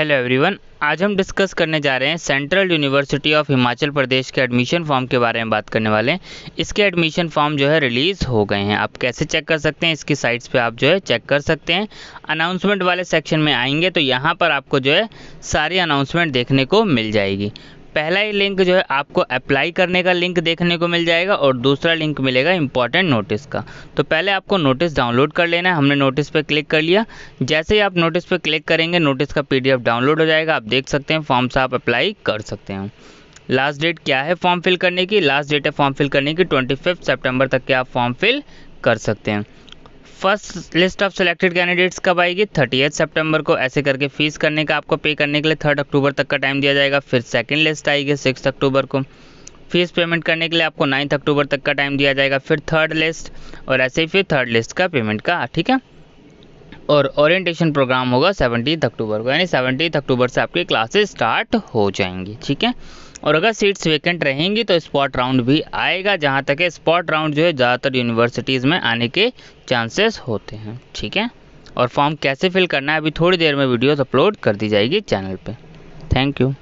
hello everyone आज हम discuss करने जा रहे हैं central university of Himachal Pradesh के एडमिशन फॉर्म के बारे में बात करने वाले हैं इसके एडमिशन फॉर्म जो है रिलीज़ हो गए हैं आप कैसे चेक कर सकते हैं इसकी साइट्स पे आप जो है चेक कर सकते हैं अनाउंसमेंट वाले सेक्शन में आएंगे तो यहाँ पर आपको जो है सारी अनाउंसमेंट देखने को मिल जाएगी पहला ही लिंक जो है आपको अप्लाई करने का लिंक देखने को मिल जाएगा और दूसरा लिंक मिलेगा इंपॉर्टेंट नोटिस का तो पहले आपको नोटिस डाउनलोड कर लेना है हमने नोटिस पर क्लिक कर लिया जैसे ही आप नोटिस पर क्लिक करेंगे नोटिस का पीडीएफ डाउनलोड हो जाएगा आप देख सकते हैं फॉर्म से आप अप्लाई कर सकते हैं लास्ट डेट क्या है फॉर्म फिल करने की लास्ट डेट है फॉर्म फिल करने की ट्वेंटी फिफ्थ सेप्टेम्बर तक के आप फॉर्म फिल कर सकते हैं first list of selected candidates कब आएगी थर्टी सितंबर को ऐसे करके फीस करने का आपको पे करने के लिए थर्ड अक्टूबर तक का टाइम दिया जाएगा फिर सेकंड लिस्ट आएगी सिक्स अक्टूबर को फीस पेमेंट करने के लिए आपको नाइन्थ अक्टूबर तक का टाइम दिया जाएगा फिर थर्ड लिस्ट और ऐसे ही फिर थर्ड लिस्ट का पेमेंट का ठीक है और ओरिएंटेशन प्रोग्राम होगा सेवनटीथ अक्टूबर को यानी सेवनटीन अक्टूबर से आपकी क्लासेस स्टार्ट हो जाएंगी ठीक है और अगर सीट्स वेकेंट रहेंगी तो स्पॉट राउंड भी आएगा जहाँ तक है स्पॉट राउंड जो है ज़्यादातर यूनिवर्सिटीज़ में आने के चांसेस होते हैं ठीक है और फॉर्म कैसे फिल करना है अभी थोड़ी देर में वीडियोज़ अपलोड कर दी जाएगी चैनल पर थैंक यू